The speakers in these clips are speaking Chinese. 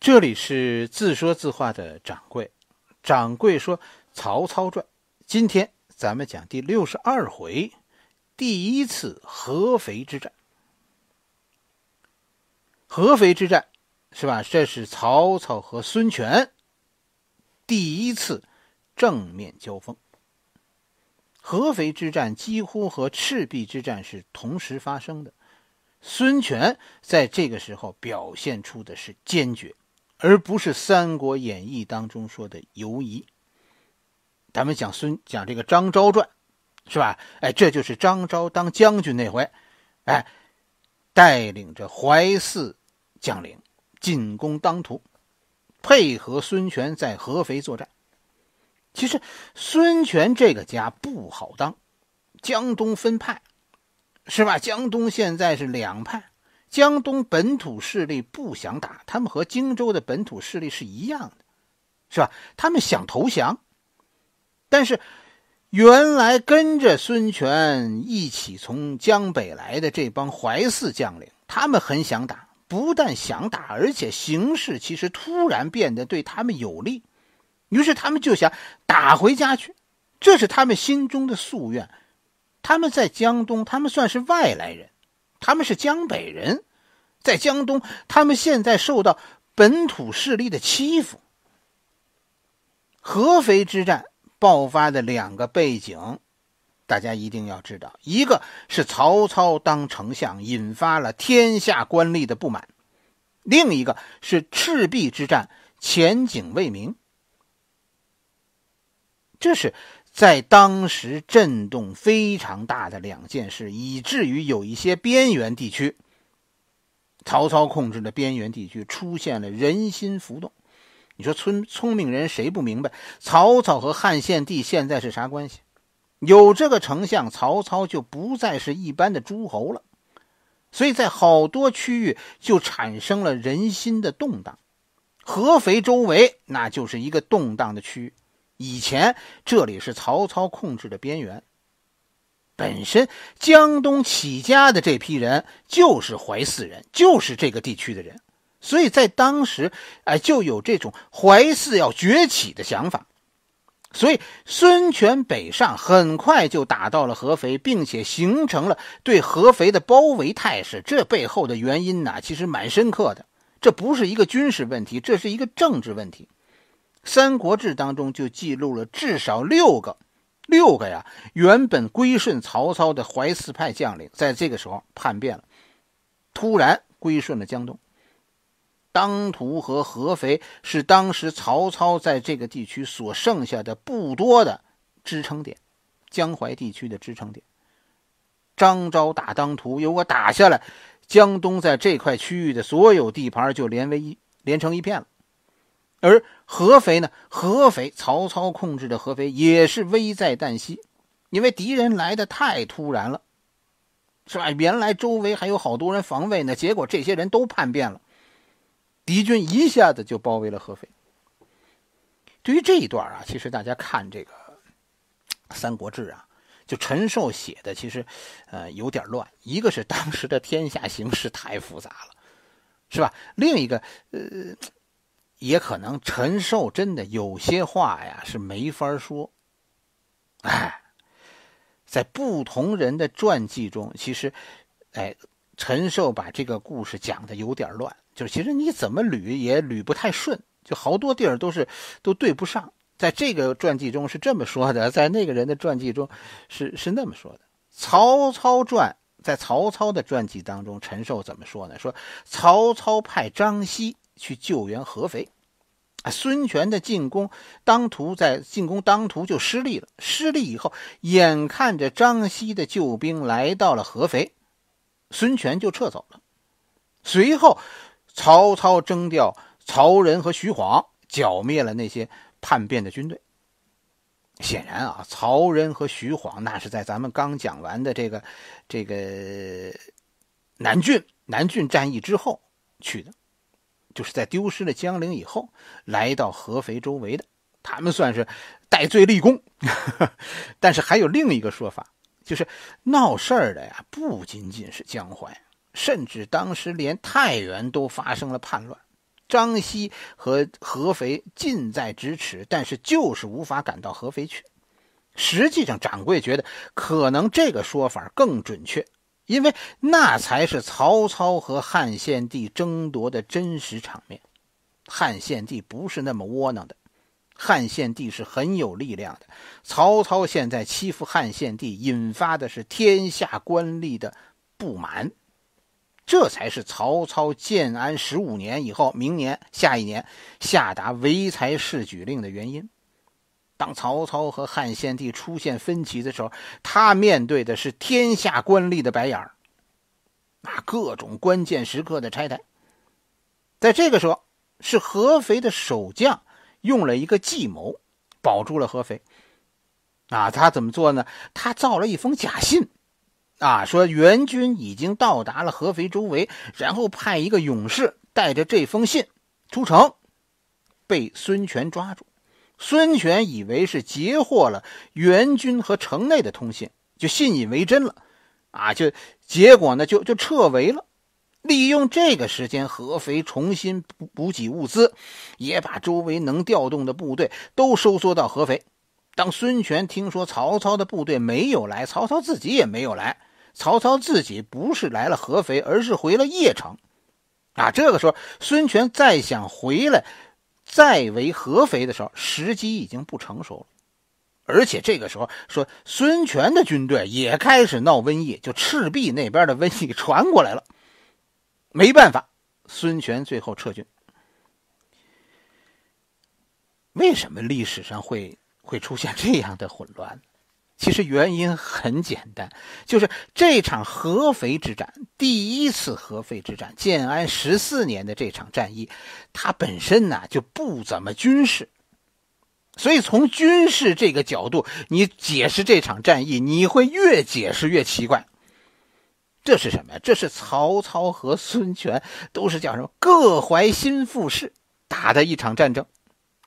这里是自说自话的掌柜。掌柜说：“《曹操传》，今天咱们讲第六十二回，第一次合肥之战。合肥之战是吧？这是曹操和孙权第一次正面交锋。合肥之战几乎和赤壁之战是同时发生的。孙权在这个时候表现出的是坚决。”而不是《三国演义》当中说的游移。咱们讲孙讲这个张昭传，是吧？哎，这就是张昭当将军那回，哎，带领着淮泗将领进攻当涂，配合孙权在合肥作战。其实孙权这个家不好当，江东分派，是吧？江东现在是两派。江东本土势力不想打，他们和荆州的本土势力是一样的，是吧？他们想投降，但是原来跟着孙权一起从江北来的这帮淮泗将领，他们很想打，不但想打，而且形势其实突然变得对他们有利，于是他们就想打回家去，这是他们心中的夙愿。他们在江东，他们算是外来人。他们是江北人，在江东，他们现在受到本土势力的欺负。合肥之战爆发的两个背景，大家一定要知道：一个是曹操当丞相，引发了天下官吏的不满；另一个是赤壁之战前景未明。这是。在当时震动非常大的两件事，以至于有一些边缘地区，曹操控制的边缘地区出现了人心浮动。你说聪聪明人谁不明白？曹操和汉献帝现在是啥关系？有这个丞相，曹操就不再是一般的诸侯了。所以在好多区域就产生了人心的动荡。合肥周围那就是一个动荡的区域。以前这里是曹操控制的边缘。本身江东起家的这批人就是淮泗人，就是这个地区的人，所以在当时，哎，就有这种淮泗要崛起的想法。所以孙权北上，很快就打到了合肥，并且形成了对合肥的包围态势。这背后的原因呢，其实蛮深刻的。这不是一个军事问题，这是一个政治问题。《三国志》当中就记录了至少六个，六个呀！原本归顺曹操的淮泗派将领，在这个时候叛变了，突然归顺了江东。当涂和合肥是当时曹操在这个地区所剩下的不多的支撑点，江淮地区的支撑点。张昭打当涂，如果打下来，江东在这块区域的所有地盘就连为一，连成一片了。而合肥呢？合肥曹操控制的合肥也是危在旦夕，因为敌人来的太突然了，是吧？原来周围还有好多人防卫呢，结果这些人都叛变了，敌军一下子就包围了合肥。对于这一段啊，其实大家看这个《三国志》啊，就陈寿写的，其实呃有点乱。一个是当时的天下形势太复杂了，是吧？另一个呃。也可能陈寿真的有些话呀是没法说，哎，在不同人的传记中，其实，哎，陈寿把这个故事讲的有点乱，就是其实你怎么捋也捋不太顺，就好多地儿都是都对不上。在这个传记中是这么说的，在那个人的传记中是是那么说的。曹操传在曹操的传记当中，陈寿怎么说呢？说曹操派张希。去救援合肥，孙权的进攻当途在进攻当途就失利了。失利以后，眼看着张西的救兵来到了合肥，孙权就撤走了。随后，曹操征调曹仁和徐晃，剿灭了那些叛变的军队。显然啊，曹仁和徐晃那是在咱们刚讲完的这个这个南郡南郡战役之后去的。就是在丢失了江陵以后，来到合肥周围的，他们算是戴罪立功。但是还有另一个说法，就是闹事儿的呀，不仅仅是江淮，甚至当时连太原都发生了叛乱。张西和合肥近在咫尺，但是就是无法赶到合肥去。实际上，掌柜觉得可能这个说法更准确。因为那才是曹操和汉献帝争夺的真实场面。汉献帝不是那么窝囊的，汉献帝是很有力量的。曹操现在欺负汉献帝，引发的是天下官吏的不满，这才是曹操建安十五年以后，明年下一年下达唯才是举令的原因。当曹操和汉献帝出现分歧的时候，他面对的是天下官吏的白眼儿，那各种关键时刻的拆台。在这个时候，是合肥的守将用了一个计谋，保住了合肥。啊，他怎么做呢？他造了一封假信，啊，说援军已经到达了合肥周围，然后派一个勇士带着这封信出城，被孙权抓住。孙权以为是截获了援军和城内的通信，就信以为真了，啊，就结果呢，就就撤围了。利用这个时间，合肥重新补补给物资，也把周围能调动的部队都收缩到合肥。当孙权听说曹操的部队没有来，曹操自己也没有来，曹操自己不是来了合肥，而是回了邺城，啊，这个时候孙权再想回来。再围合肥的时候，时机已经不成熟了，而且这个时候说孙权的军队也开始闹瘟疫，就赤壁那边的瘟疫传过来了，没办法，孙权最后撤军。为什么历史上会会出现这样的混乱？其实原因很简单，就是这场合肥之战，第一次合肥之战，建安十四年的这场战役，它本身呢就不怎么军事，所以从军事这个角度，你解释这场战役，你会越解释越奇怪。这是什么呀？这是曹操和孙权都是叫什么？各怀心腹事打的一场战争，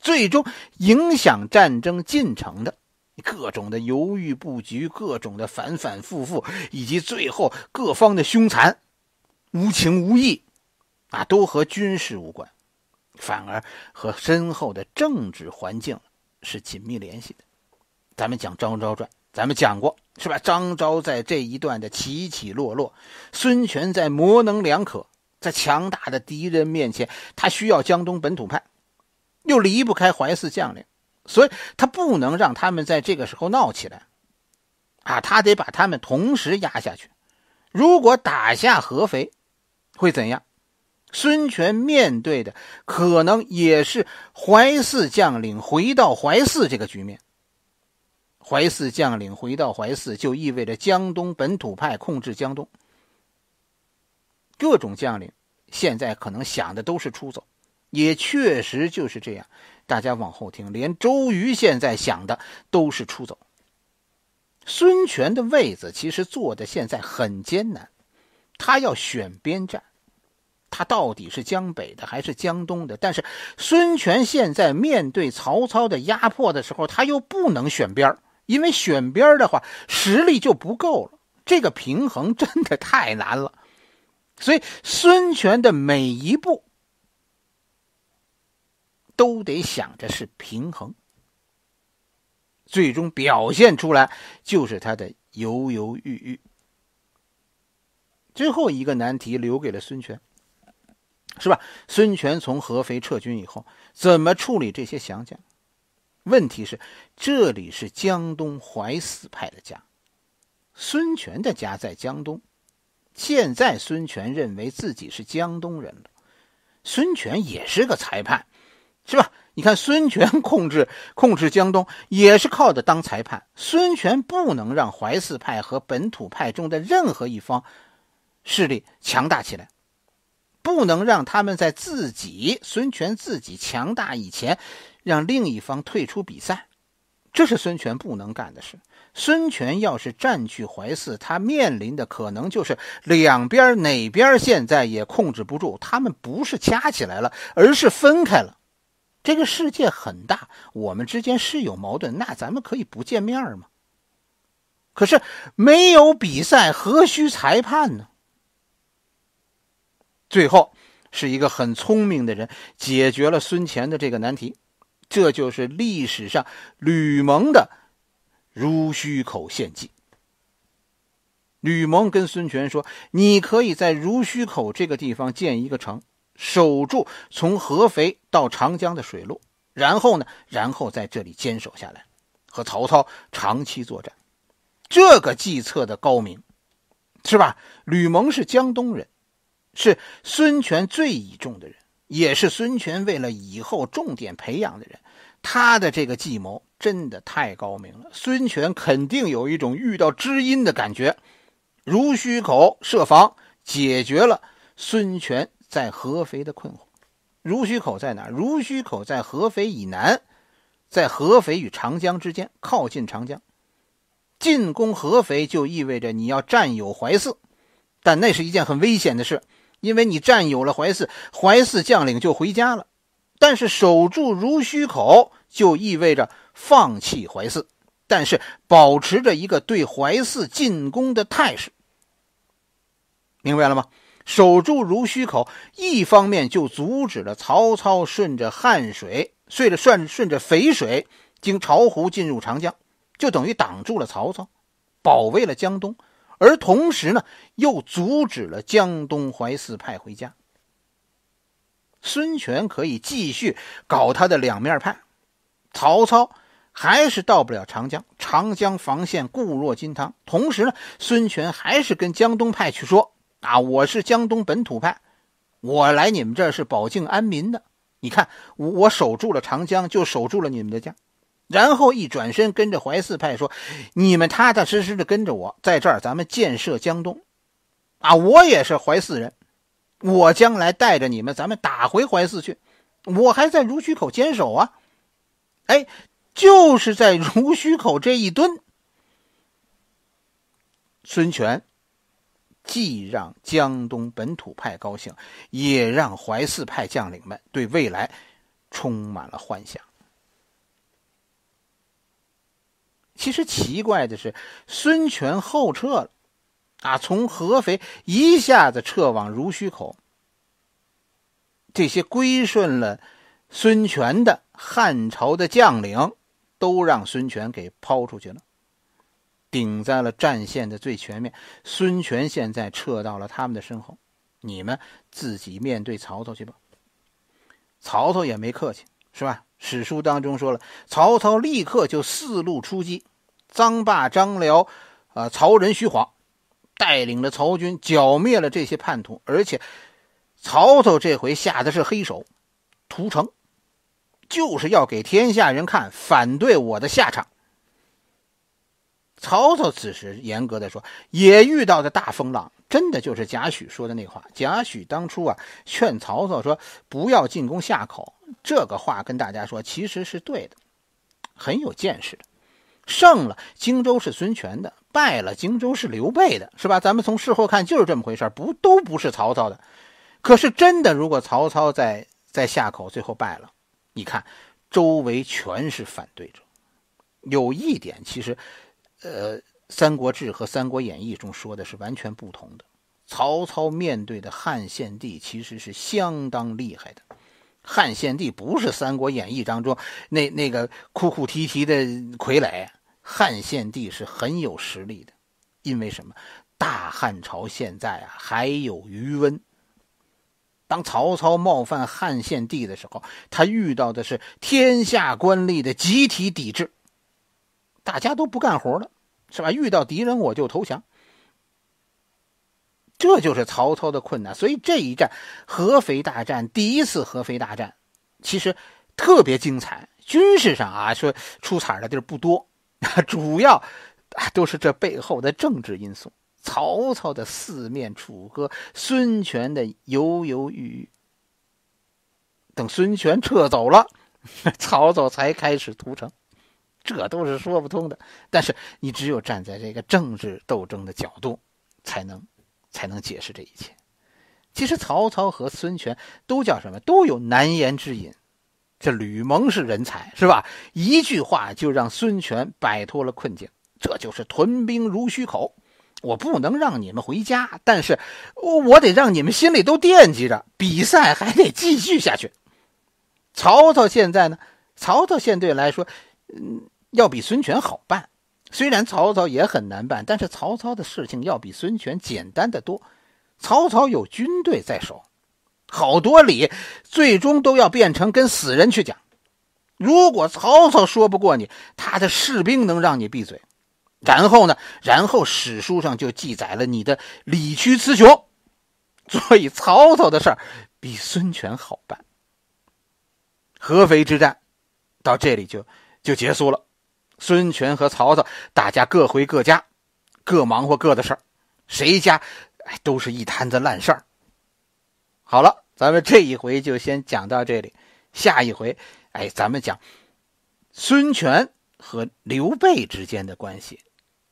最终影响战争进程的。各种的犹豫不决，各种的反反复复，以及最后各方的凶残、无情无义，啊，都和军事无关，反而和深厚的政治环境是紧密联系的。咱们讲张昭传，咱们讲过是吧？张昭在这一段的起起落落，孙权在模棱两可，在强大的敌人面前，他需要江东本土派，又离不开淮泗将领。所以，他不能让他们在这个时候闹起来，啊，他得把他们同时压下去。如果打下合肥，会怎样？孙权面对的可能也是淮泗将领回到淮泗这个局面。淮泗将领回到淮泗，就意味着江东本土派控制江东。各种将领现在可能想的都是出走，也确实就是这样。大家往后听，连周瑜现在想的都是出走。孙权的位子其实坐的现在很艰难，他要选边站，他到底是江北的还是江东的？但是孙权现在面对曹操的压迫的时候，他又不能选边儿，因为选边儿的话实力就不够了。这个平衡真的太难了，所以孙权的每一步。都得想着是平衡，最终表现出来就是他的犹犹豫豫。最后一个难题留给了孙权，是吧？孙权从合肥撤军以后，怎么处理这些降将？问题是，这里是江东淮泗派的家，孙权的家在江东。现在孙权认为自己是江东人了，孙权也是个裁判。是吧？你看，孙权控制控制江东也是靠的当裁判。孙权不能让淮泗派和本土派中的任何一方势力强大起来，不能让他们在自己孙权自己强大以前，让另一方退出比赛。这是孙权不能干的事。孙权要是占据淮泗，他面临的可能就是两边哪边现在也控制不住，他们不是掐起来了，而是分开了。这个世界很大，我们之间是有矛盾，那咱们可以不见面吗？可是没有比赛，何须裁判呢？最后是一个很聪明的人解决了孙权的这个难题，这就是历史上吕蒙的如须口献计。吕蒙跟孙权说：“你可以在如须口这个地方建一个城。”守住从合肥到长江的水路，然后呢？然后在这里坚守下来，和曹操长期作战。这个计策的高明，是吧？吕蒙是江东人，是孙权最倚重的人，也是孙权为了以后重点培养的人。他的这个计谋真的太高明了。孙权肯定有一种遇到知音的感觉。如须口设防，解决了孙权。在合肥的困惑，如须口在哪？如须口在合肥以南，在合肥与长江之间，靠近长江。进攻合肥就意味着你要占有淮泗，但那是一件很危险的事，因为你占有了淮泗，淮泗将领就回家了。但是守住如须口就意味着放弃淮泗，但是保持着一个对淮泗进攻的态势，明白了吗？守住濡须口，一方面就阻止了曹操顺着汉水、顺着顺顺着淝水，经巢湖进入长江，就等于挡住了曹操，保卫了江东，而同时呢，又阻止了江东淮泗派回家。孙权可以继续搞他的两面派，曹操还是到不了长江，长江防线固若金汤。同时呢，孙权还是跟江东派去说。啊！我是江东本土派，我来你们这儿是保境安民的。你看，我我守住了长江，就守住了你们的家。然后一转身，跟着淮泗派说：“你们踏踏实实的跟着我，在这儿咱们建设江东。”啊！我也是淮泗人，我将来带着你们，咱们打回淮泗去。我还在濡须口坚守啊！哎，就是在濡须口这一蹲，孙权。既让江东本土派高兴，也让淮泗派将领们对未来充满了幻想。其实奇怪的是，孙权后撤了，啊，从合肥一下子撤往濡须口。这些归顺了孙权的汉朝的将领，都让孙权给抛出去了。顶在了战线的最前面。孙权现在撤到了他们的身后，你们自己面对曹操去吧。曹操也没客气，是吧？史书当中说了，曹操立刻就四路出击，臧霸、张辽，呃，曹仁、徐晃，带领着曹军剿灭了这些叛徒。而且，曹操这回下的是黑手，屠城，就是要给天下人看反对我的下场。曹操此时严格的说，也遇到的大风浪，真的就是贾诩说的那话。贾诩当初啊劝曹操说不要进攻夏口，这个话跟大家说其实是对的，很有见识的。胜了荆州是孙权的，败了荆州是刘备的，是吧？咱们从事后看就是这么回事，不，都不是曹操的。可是真的，如果曹操在在夏口最后败了，你看周围全是反对者，有一点其实。呃，《三国志》和《三国演义》中说的是完全不同的。曹操面对的汉献帝其实是相当厉害的。汉献帝不是《三国演义》当中那那个哭哭啼啼的傀儡，汉献帝是很有实力的。因为什么？大汉朝现在啊还有余温。当曹操冒犯汉献帝的时候，他遇到的是天下官吏的集体抵制。大家都不干活了，是吧？遇到敌人我就投降，这就是曹操的困难。所以这一战合肥大战第一次合肥大战，其实特别精彩。军事上啊，说出彩的地儿不多 主要啊都是这背后的政治因素。曹操的四面楚歌，孙权的犹犹豫豫。等孙权撤走了，曹操才开始屠城。这都是说不通的，但是你只有站在这个政治斗争的角度，才能才能解释这一切。其实曹操和孙权都叫什么？都有难言之隐。这吕蒙是人才，是吧？一句话就让孙权摆脱了困境。这就是屯兵如虚口，我不能让你们回家，但是我得让你们心里都惦记着比赛，还得继续下去。曹操现在呢？曹操现在来说，嗯。要比孙权好办，虽然曹操也很难办，但是曹操的事情要比孙权简单的多。曹操有军队在手，好多理最终都要变成跟死人去讲。如果曹操说不过你，他的士兵能让你闭嘴，然后呢？然后史书上就记载了你的理屈词穷。所以曹操的事儿比孙权好办。合肥之战到这里就就结束了。孙权和曹操，大家各回各家，各忙活各的事儿，谁家，哎，都是一摊子烂事儿。好了，咱们这一回就先讲到这里，下一回，哎，咱们讲孙权和刘备之间的关系，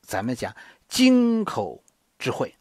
咱们讲京口之会。